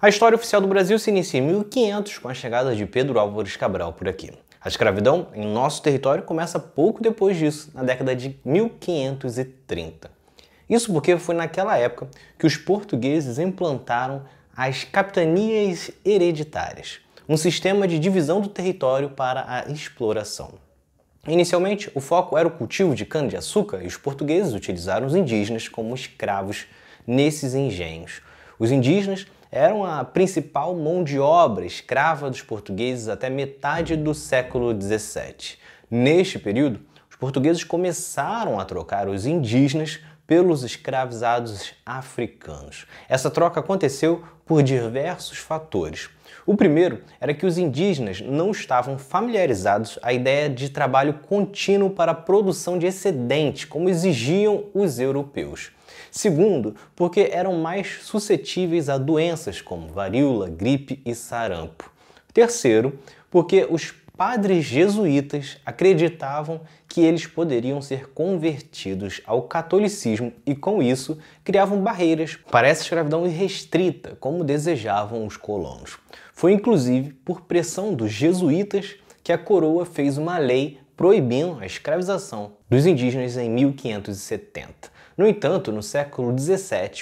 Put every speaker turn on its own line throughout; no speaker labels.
A história oficial do Brasil se inicia em 1500 com a chegada de Pedro Álvares Cabral por aqui. A escravidão em nosso território começa pouco depois disso, na década de 1530. Isso porque foi naquela época que os portugueses implantaram as capitanias hereditárias, um sistema de divisão do território para a exploração. Inicialmente, o foco era o cultivo de cana-de-açúcar e os portugueses utilizaram os indígenas como escravos nesses engenhos. Os indígenas eram a principal mão de obra escrava dos portugueses até metade do século 17. Neste período, os portugueses começaram a trocar os indígenas pelos escravizados africanos. Essa troca aconteceu por diversos fatores. O primeiro era que os indígenas não estavam familiarizados à ideia de trabalho contínuo para a produção de excedente, como exigiam os europeus. Segundo, porque eram mais suscetíveis a doenças como varíola, gripe e sarampo. Terceiro, porque os padres jesuítas acreditavam que eles poderiam ser convertidos ao catolicismo e, com isso, criavam barreiras para essa escravidão irrestrita, como desejavam os colonos. Foi inclusive por pressão dos jesuítas que a coroa fez uma lei proibindo a escravização dos indígenas em 1570. No entanto, no século XVII,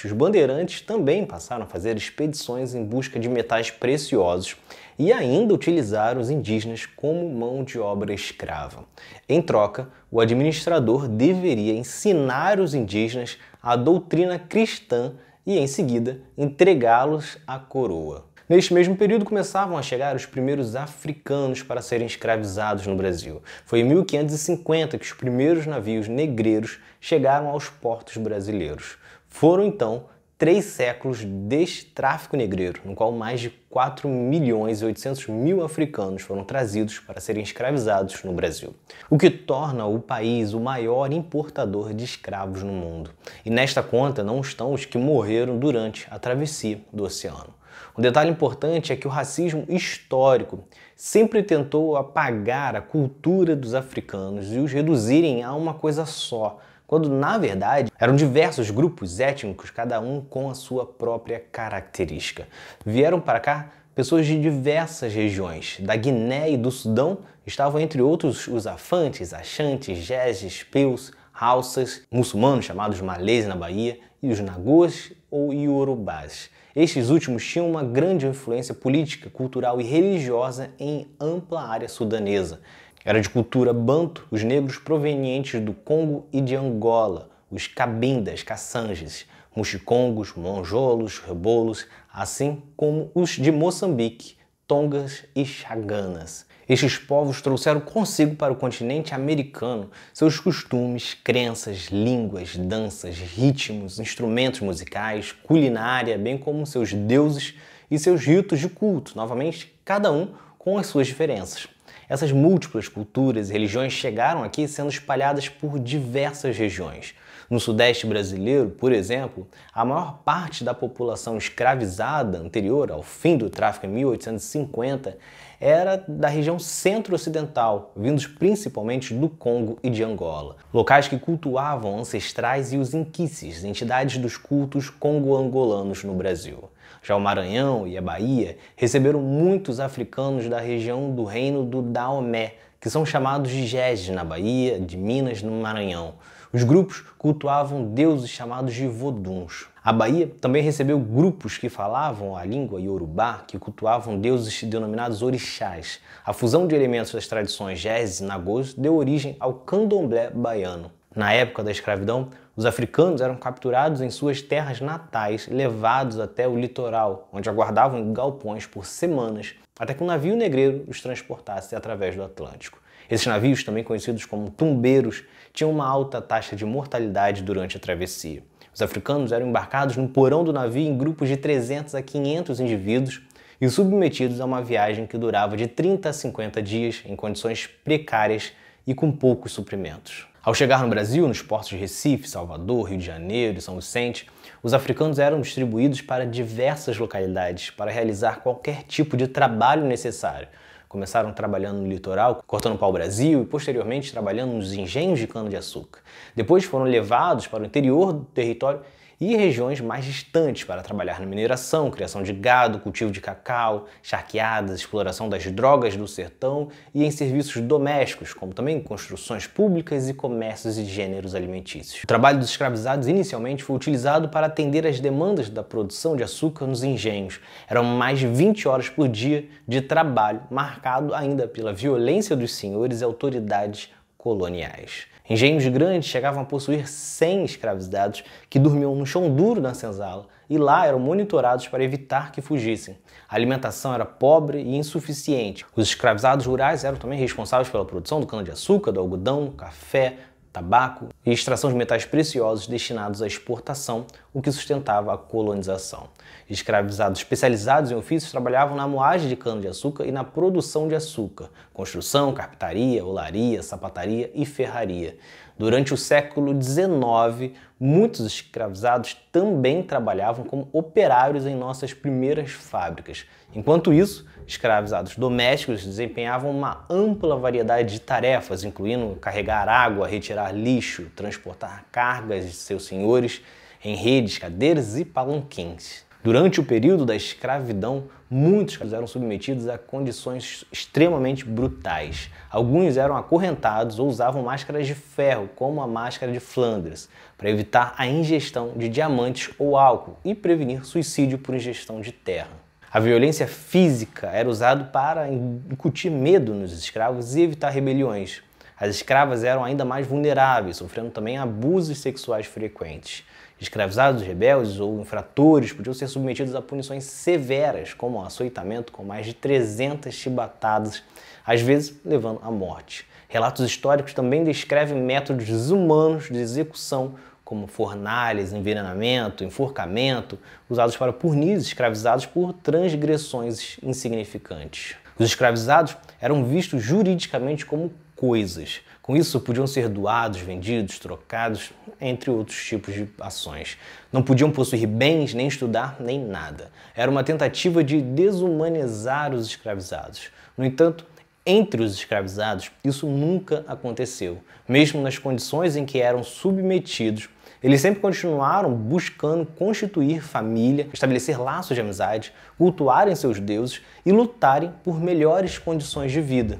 os bandeirantes também passaram a fazer expedições em busca de metais preciosos e ainda utilizaram os indígenas como mão de obra escrava. Em troca, o administrador deveria ensinar os indígenas a doutrina cristã e, em seguida, entregá-los à coroa. Neste mesmo período começavam a chegar os primeiros africanos para serem escravizados no Brasil. Foi em 1550 que os primeiros navios negreiros chegaram aos portos brasileiros. Foram então três séculos deste tráfico negreiro, no qual mais de 4 milhões e 800 mil africanos foram trazidos para serem escravizados no Brasil, o que torna o país o maior importador de escravos no mundo. E nesta conta não estão os que morreram durante a travessia do oceano. Um detalhe importante é que o racismo histórico sempre tentou apagar a cultura dos africanos e os reduzirem a uma coisa só, quando na verdade eram diversos grupos étnicos, cada um com a sua própria característica. Vieram para cá pessoas de diversas regiões, da Guiné e do Sudão, estavam entre outros os afantes, achantes, jejes, peus, haussas, muçulmanos chamados malês na Bahia, e os nagôs ou iorubás. Estes últimos tinham uma grande influência política, cultural e religiosa em ampla área sudanesa. Era de cultura banto os negros provenientes do Congo e de Angola, os cabindas, caçanges, muxicongos, monjolos, rebolos, assim como os de Moçambique, tongas e chaganas. Estes povos trouxeram consigo para o continente americano seus costumes, crenças, línguas, danças, ritmos, instrumentos musicais, culinária, bem como seus deuses e seus ritos de culto, novamente, cada um com as suas diferenças. Essas múltiplas culturas e religiões chegaram aqui sendo espalhadas por diversas regiões. No Sudeste brasileiro, por exemplo, a maior parte da população escravizada anterior ao fim do tráfico em 1850 era da região centro-ocidental, vindos principalmente do Congo e de Angola, locais que cultuavam ancestrais e os inquices, entidades dos cultos congo-angolanos no Brasil. Já o Maranhão e a Bahia receberam muitos africanos da região do reino do Daomé, que são chamados de Jeje na Bahia, de Minas no Maranhão. Os grupos cultuavam deuses chamados de voduns. A Bahia também recebeu grupos que falavam a língua iorubá, que cultuavam deuses denominados orixás. A fusão de elementos das tradições jazz e nagôs deu origem ao candomblé baiano. Na época da escravidão, os africanos eram capturados em suas terras natais, levados até o litoral, onde aguardavam galpões por semanas, até que um navio negreiro os transportasse através do Atlântico. Esses navios, também conhecidos como tumbeiros, tinham uma alta taxa de mortalidade durante a travessia. Os africanos eram embarcados no porão do navio em grupos de 300 a 500 indivíduos e submetidos a uma viagem que durava de 30 a 50 dias em condições precárias e com poucos suprimentos. Ao chegar no Brasil, nos portos de Recife, Salvador, Rio de Janeiro e São Vicente, os africanos eram distribuídos para diversas localidades para realizar qualquer tipo de trabalho necessário, Começaram trabalhando no litoral, cortando pau-brasil e posteriormente trabalhando nos engenhos de cana-de-açúcar. Depois foram levados para o interior do território e regiões mais distantes para trabalhar na mineração, criação de gado, cultivo de cacau, charqueadas, exploração das drogas do sertão e em serviços domésticos, como também construções públicas e comércios e gêneros alimentícios. O trabalho dos escravizados inicialmente foi utilizado para atender as demandas da produção de açúcar nos engenhos. Eram mais de 20 horas por dia de trabalho, marcado ainda pela violência dos senhores e autoridades coloniais. Engenhos grandes chegavam a possuir 100 escravizados que dormiam no chão duro da senzala e lá eram monitorados para evitar que fugissem. A alimentação era pobre e insuficiente. Os escravizados rurais eram também responsáveis pela produção do cana-de-açúcar, do algodão, café, tabaco e extração de metais preciosos destinados à exportação, o que sustentava a colonização. Escravizados especializados em ofícios trabalhavam na moagem de cana-de-açúcar e na produção de açúcar, construção, carpintaria, olaria, sapataria e ferraria. Durante o século XIX, muitos escravizados também trabalhavam como operários em nossas primeiras fábricas. Enquanto isso, escravizados domésticos desempenhavam uma ampla variedade de tarefas, incluindo carregar água, retirar lixo, transportar cargas de seus senhores em redes, cadeiras e palanquins. Durante o período da escravidão, muitos eram submetidos a condições extremamente brutais. Alguns eram acorrentados ou usavam máscaras de ferro, como a máscara de Flandres, para evitar a ingestão de diamantes ou álcool e prevenir suicídio por ingestão de terra. A violência física era usada para incutir medo nos escravos e evitar rebeliões. As escravas eram ainda mais vulneráveis, sofrendo também abusos sexuais frequentes. Escravizados, rebeldes ou infratores podiam ser submetidos a punições severas, como um açoitamento com mais de 300 chibatadas, às vezes levando à morte. Relatos históricos também descrevem métodos desumanos de execução, como fornalhas, envenenamento, enforcamento, usados para punir escravizados por transgressões insignificantes. Os escravizados eram vistos juridicamente como coisas. Com isso, podiam ser doados, vendidos, trocados, entre outros tipos de ações. Não podiam possuir bens, nem estudar, nem nada. Era uma tentativa de desumanizar os escravizados. No entanto, entre os escravizados, isso nunca aconteceu. Mesmo nas condições em que eram submetidos, eles sempre continuaram buscando constituir família, estabelecer laços de amizade, cultuarem seus deuses e lutarem por melhores condições de vida.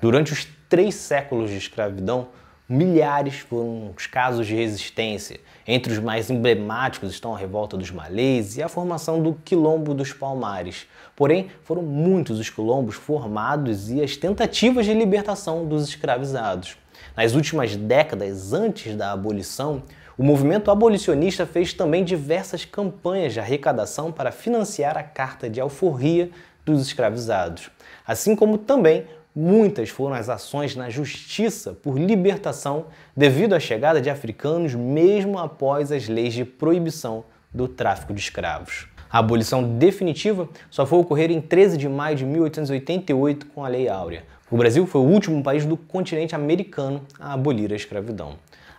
Durante os três séculos de escravidão, milhares foram os casos de resistência. Entre os mais emblemáticos estão a revolta dos malês e a formação do Quilombo dos Palmares. Porém, foram muitos os quilombos formados e as tentativas de libertação dos escravizados. Nas últimas décadas antes da abolição, o movimento abolicionista fez também diversas campanhas de arrecadação para financiar a Carta de Alforria dos Escravizados, assim como também Muitas foram as ações na justiça por libertação devido à chegada de africanos, mesmo após as leis de proibição do tráfico de escravos. A abolição definitiva só foi ocorrer em 13 de maio de 1888 com a Lei Áurea. O Brasil foi o último país do continente americano a abolir a escravidão.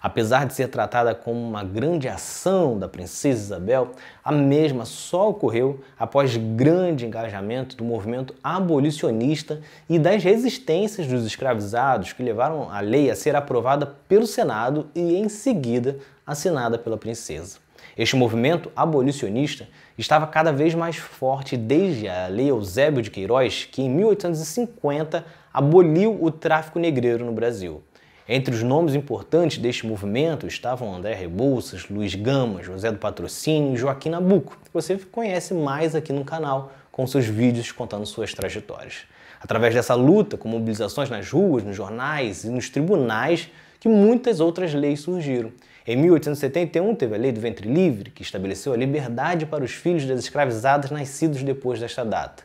Apesar de ser tratada como uma grande ação da princesa Isabel, a mesma só ocorreu após grande engajamento do movimento abolicionista e das resistências dos escravizados que levaram a lei a ser aprovada pelo Senado e em seguida assinada pela princesa. Este movimento abolicionista estava cada vez mais forte desde a Lei Eusébio de Queiroz, que em 1850 aboliu o tráfico negreiro no Brasil. Entre os nomes importantes deste movimento estavam André Rebouças, Luiz Gama, José do Patrocínio e Joaquim Nabuco, que você conhece mais aqui no canal com seus vídeos contando suas trajetórias. Através dessa luta, com mobilizações nas ruas, nos jornais e nos tribunais, que muitas outras leis surgiram. Em 1871 teve a Lei do Ventre Livre, que estabeleceu a liberdade para os filhos das escravizadas nascidos depois desta data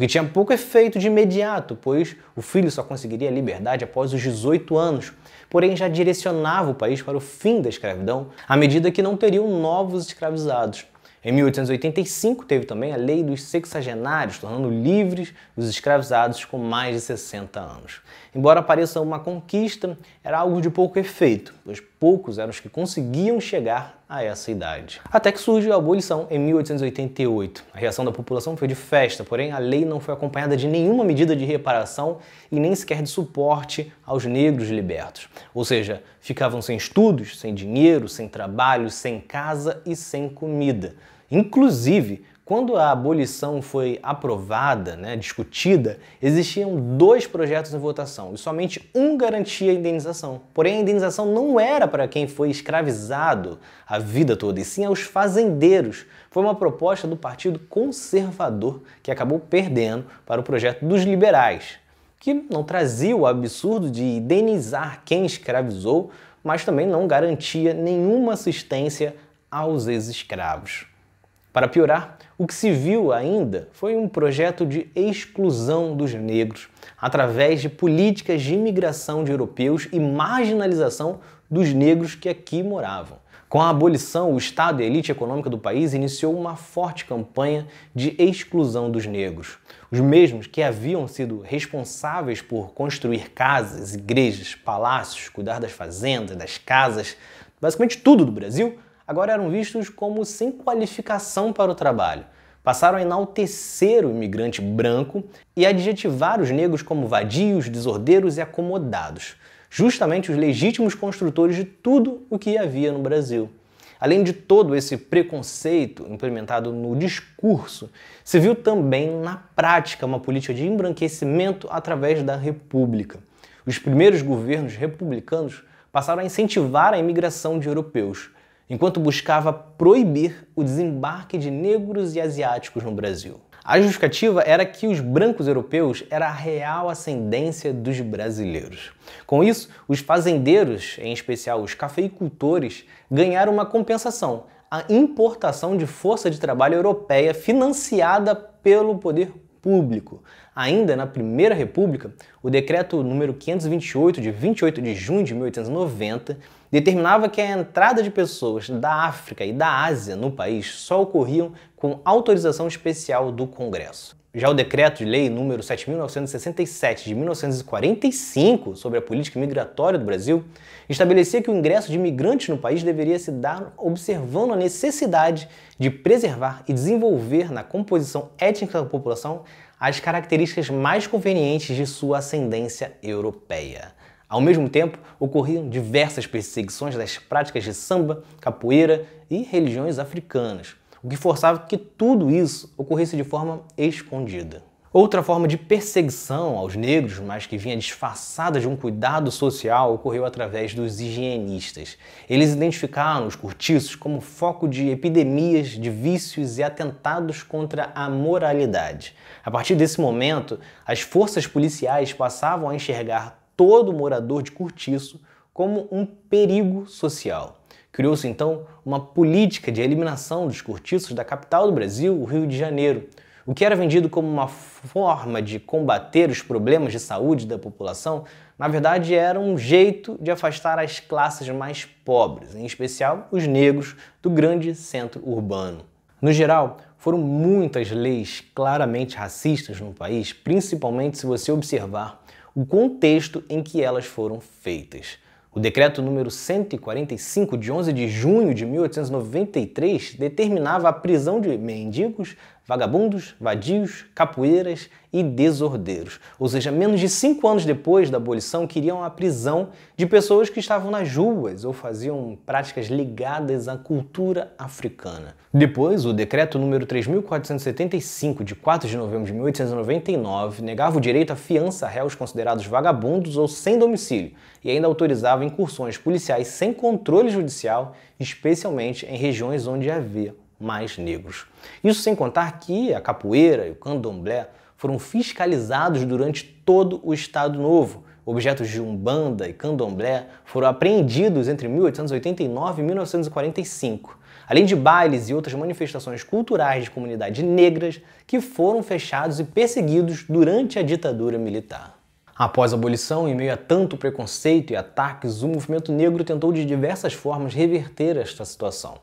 que tinha pouco efeito de imediato, pois o filho só conseguiria a liberdade após os 18 anos, porém já direcionava o país para o fim da escravidão, à medida que não teriam novos escravizados. Em 1885 teve também a Lei dos Sexagenários, tornando livres os escravizados com mais de 60 anos. Embora pareça uma conquista, era algo de pouco efeito, pois poucos eram os que conseguiam chegar a essa idade. Até que surge a abolição em 1888. A reação da população foi de festa, porém a lei não foi acompanhada de nenhuma medida de reparação e nem sequer de suporte aos negros libertos. Ou seja, ficavam sem estudos, sem dinheiro, sem trabalho, sem casa e sem comida. Inclusive, quando a abolição foi aprovada, né, discutida, existiam dois projetos em votação e somente um garantia a indenização. Porém, a indenização não era para quem foi escravizado a vida toda, e sim aos fazendeiros. Foi uma proposta do Partido Conservador que acabou perdendo para o projeto dos liberais, que não trazia o absurdo de indenizar quem escravizou, mas também não garantia nenhuma assistência aos ex-escravos. Para piorar, o que se viu ainda foi um projeto de exclusão dos negros através de políticas de imigração de europeus e marginalização dos negros que aqui moravam. Com a abolição, o Estado e a elite econômica do país iniciou uma forte campanha de exclusão dos negros. Os mesmos que haviam sido responsáveis por construir casas, igrejas, palácios, cuidar das fazendas, das casas, basicamente tudo do Brasil, agora eram vistos como sem qualificação para o trabalho. Passaram a enaltecer o imigrante branco e adjetivar os negros como vadios, desordeiros e acomodados, justamente os legítimos construtores de tudo o que havia no Brasil. Além de todo esse preconceito implementado no discurso, se viu também na prática uma política de embranquecimento através da República. Os primeiros governos republicanos passaram a incentivar a imigração de europeus, enquanto buscava proibir o desembarque de negros e asiáticos no Brasil. A justificativa era que os brancos europeus era a real ascendência dos brasileiros. Com isso, os fazendeiros, em especial os cafeicultores, ganharam uma compensação, a importação de força de trabalho europeia financiada pelo poder público. Ainda na Primeira República, o decreto número 528 de 28 de junho de 1890 determinava que a entrada de pessoas da África e da Ásia no país só ocorriam com autorização especial do Congresso. Já o decreto de lei número 7967 de 1945 sobre a política migratória do Brasil estabelecia que o ingresso de imigrantes no país deveria se dar observando a necessidade de preservar e desenvolver na composição étnica da população as características mais convenientes de sua ascendência europeia. Ao mesmo tempo, ocorriam diversas perseguições das práticas de samba, capoeira e religiões africanas o que forçava que tudo isso ocorresse de forma escondida. Outra forma de perseguição aos negros, mas que vinha disfarçada de um cuidado social, ocorreu através dos higienistas. Eles identificaram os cortiços como foco de epidemias, de vícios e atentados contra a moralidade. A partir desse momento, as forças policiais passavam a enxergar todo morador de cortiço como um perigo social. Criou-se então uma política de eliminação dos cortiços da capital do Brasil, o Rio de Janeiro, o que era vendido como uma forma de combater os problemas de saúde da população, na verdade era um jeito de afastar as classes mais pobres, em especial os negros, do grande centro urbano. No geral, foram muitas leis claramente racistas no país, principalmente se você observar o contexto em que elas foram feitas. O decreto número 145 de 11 de junho de 1893 determinava a prisão de mendigos, vagabundos, vadios, capoeiras e desordeiros. Ou seja, menos de cinco anos depois da abolição, queriam a prisão de pessoas que estavam nas ruas ou faziam práticas ligadas à cultura africana. Depois, o decreto número 3.475, de 4 de novembro de 1899, negava o direito à fiança a réus considerados vagabundos ou sem domicílio e ainda autorizava incursões policiais sem controle judicial, especialmente em regiões onde havia mais negros. Isso sem contar que a capoeira e o candomblé foram fiscalizados durante todo o Estado Novo. Objetos de umbanda e candomblé foram apreendidos entre 1889 e 1945, além de bailes e outras manifestações culturais de comunidades negras que foram fechados e perseguidos durante a ditadura militar. Após a abolição, em meio a tanto preconceito e ataques, o movimento negro tentou de diversas formas reverter esta situação.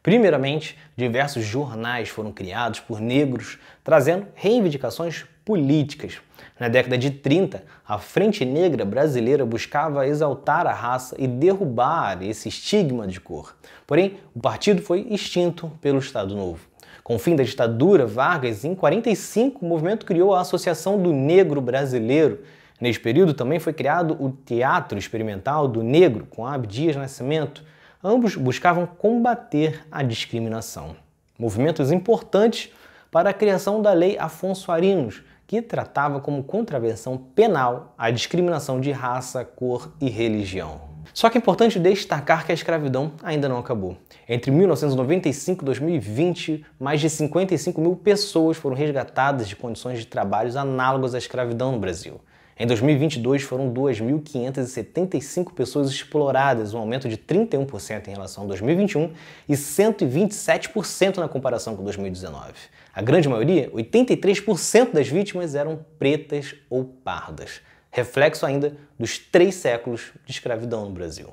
Primeiramente, diversos jornais foram criados por negros, trazendo reivindicações políticas. Na década de 30, a Frente Negra Brasileira buscava exaltar a raça e derrubar esse estigma de cor. Porém, o partido foi extinto pelo Estado Novo. Com o fim da ditadura, Vargas, em 45, o movimento criou a Associação do Negro Brasileiro, Neste período também foi criado o Teatro Experimental do Negro com Abdias Nascimento. Ambos buscavam combater a discriminação. Movimentos importantes para a criação da Lei Afonso Arinos, que tratava como contravenção penal a discriminação de raça, cor e religião. Só que é importante destacar que a escravidão ainda não acabou. Entre 1995 e 2020, mais de 55 mil pessoas foram resgatadas de condições de trabalhos análogas à escravidão no Brasil. Em 2022 foram 2.575 pessoas exploradas, um aumento de 31% em relação a 2021 e 127% na comparação com 2019. A grande maioria, 83% das vítimas eram pretas ou pardas, reflexo ainda dos três séculos de escravidão no Brasil.